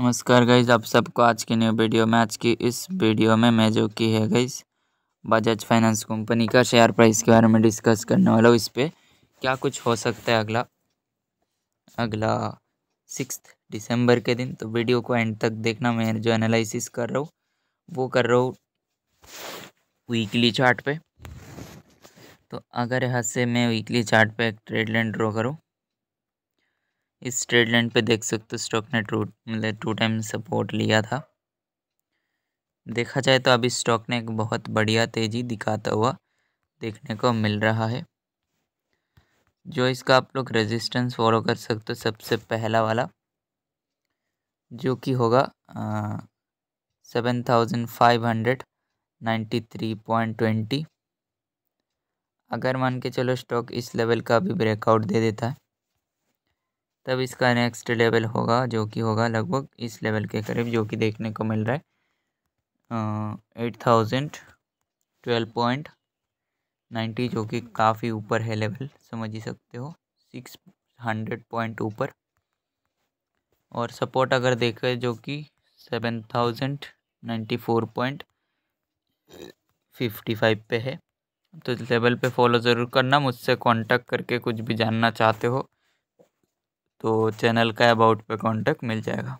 नमस्कार गाइज आप सबको आज की न्यू वीडियो में आज की इस वीडियो में मैं जो की है गाइज बजाज फाइनेंस कंपनी का शेयर प्राइस के बारे में डिस्कस करने वाला हूँ इस पर क्या कुछ हो सकता है अगला अगला सिक्स दिसंबर के दिन तो वीडियो को एंड तक देखना मैं जो एनालिसिस कर रहा हूँ वो कर रहा हूँ वीकली चार्ट पे तो अगर यहाँ से मैं वीकली चार्ट पे एक ट्रेड लाइन ड्रॉ करूँ इस ट्रेड लाइन पे देख सकते हो स्टॉक ने टू मतलब टू टाइम सपोर्ट लिया था देखा जाए तो अभी स्टॉक ने एक बहुत बढ़िया तेज़ी दिखाता हुआ देखने को मिल रहा है जो इसका आप लोग रेजिस्टेंस फॉलो कर सकते हो सबसे पहला वाला जो कि होगा seven thousand five hundred ninety three point twenty अगर मान के चलो स्टॉक इस लेवल का भी ब्रेकआउट दे देता है तब इसका नेक्स्ट लेवल होगा जो कि होगा लगभग इस लेवल के करीब जो कि देखने को मिल रहा है eight thousand twelve point ninety जो कि काफ़ी ऊपर है लेवल समझ ही सकते हो सिक्स हंड्रेड पॉइंट ऊपर और सपोर्ट अगर देखें जो कि seven thousand ninety four point fifty five पे है तो लेवल पे फॉलो ज़रूर करना मुझसे कांटेक्ट करके कुछ भी जानना चाहते हो तो चैनल का अबाउट पे कांटेक्ट मिल जाएगा